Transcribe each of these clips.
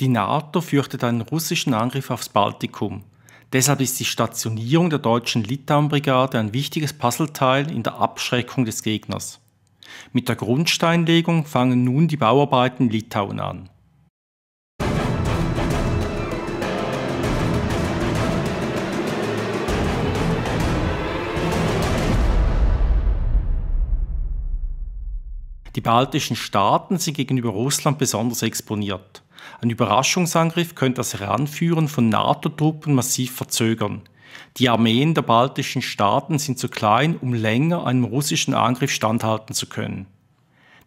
Die NATO fürchtet einen russischen Angriff aufs Baltikum. Deshalb ist die Stationierung der deutschen Litauen-Brigade ein wichtiges Puzzleteil in der Abschreckung des Gegners. Mit der Grundsteinlegung fangen nun die Bauarbeiten in Litauen an. Die baltischen Staaten sind gegenüber Russland besonders exponiert. Ein Überraschungsangriff könnte das Heranführen von NATO-Truppen massiv verzögern. Die Armeen der baltischen Staaten sind zu klein, um länger einem russischen Angriff standhalten zu können.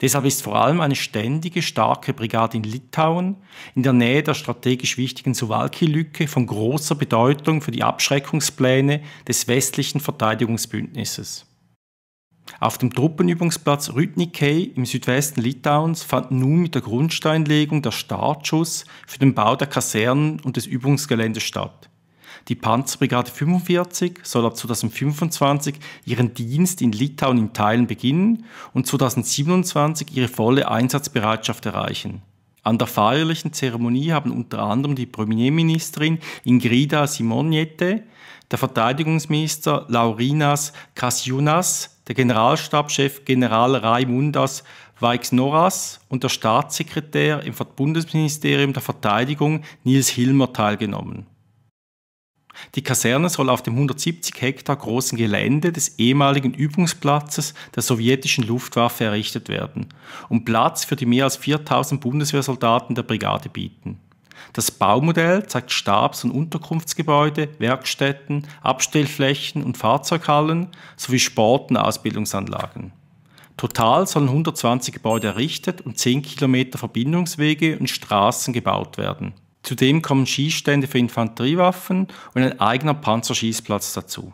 Deshalb ist vor allem eine ständige, starke Brigade in Litauen, in der Nähe der strategisch wichtigen Suwalki-Lücke, von großer Bedeutung für die Abschreckungspläne des westlichen Verteidigungsbündnisses. Auf dem Truppenübungsplatz Rütnikei im Südwesten Litauens fand nun mit der Grundsteinlegung der Startschuss für den Bau der Kasernen und des Übungsgeländes statt. Die Panzerbrigade 45 soll ab 2025 ihren Dienst in Litauen in Teilen beginnen und 2027 ihre volle Einsatzbereitschaft erreichen. An der feierlichen Zeremonie haben unter anderem die Premierministerin Ingrida Simonjete, der Verteidigungsminister Laurinas Kasiunas der Generalstabschef General Raimundas Weix-Noras und der Staatssekretär im Bundesministerium der Verteidigung Nils Hilmer teilgenommen. Die Kaserne soll auf dem 170 Hektar großen Gelände des ehemaligen Übungsplatzes der sowjetischen Luftwaffe errichtet werden und Platz für die mehr als 4000 Bundeswehrsoldaten der Brigade bieten. Das Baumodell zeigt Stabs- und Unterkunftsgebäude, Werkstätten, Abstellflächen und Fahrzeughallen sowie Sport- und Ausbildungsanlagen. Total sollen 120 Gebäude errichtet und 10 Kilometer Verbindungswege und Straßen gebaut werden. Zudem kommen Schießstände für Infanteriewaffen und ein eigener Panzerschießplatz dazu.